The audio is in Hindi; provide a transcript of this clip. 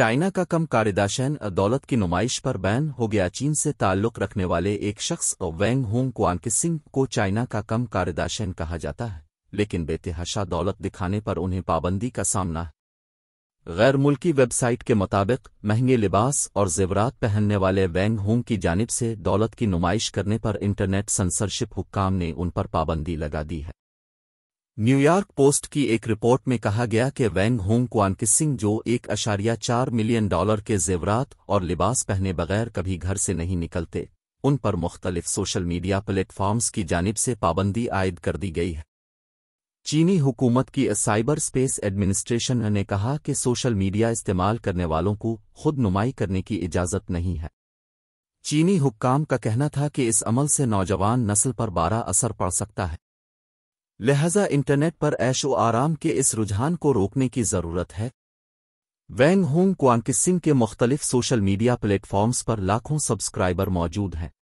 चाइना का कम कार्यदाशन दौलत की नुमाइश पर बैन हो गया चीन से ताल्लुक़ रखने वाले एक शख्स वैंग होंग क्वानकिसिंग को चाइना का कम कार्यदाशन कहा जाता है लेकिन बेतहाशा दौलत दिखाने पर उन्हें पाबंदी का सामना है गैर मुल्की वेबसाइट के मुताबिक महंगे लिबास और जेवरात पहनने वाले वैंग होंग की जानब से दौलत की नुमाइश करने पर इंटरनेट सेंसरशिप हुक्काम ने उन पर पाबंदी लगा दी है न्यूयॉर्क पोस्ट की एक रिपोर्ट में कहा गया कि वैंग होंग क्वानकिसिंग जो एक अशारिया चार मिलियन डॉलर के जेवरात और लिबास पहने बगैर कभी घर से नहीं निकलते उन पर मुख्तलिफ सोशल मीडिया प्लेटफॉर्म्स की जानब से पाबंदी आयद कर दी गई है चीनी हुकूमत की साइबर स्पेस एडमिनिस्ट्रेशन ने कहा कि सोशल मीडिया इस्तेमाल करने वालों को खुद नुमाई करने की इजाज़त नहीं है चीनी हुक्काम का कहना था कि इस अमल से नौजवान नस्ल पर बारा असर पड़ सकता है लिहाजा इंटरनेट पर ऐशो आराम के इस रुझान को रोकने की ज़रूरत है वैंग होंग क्वांकिसिंग के मुख्तलिफ सोशल मीडिया प्लेटफॉर्म्स पर लाखों सब्सक्राइबर मौजूद हैं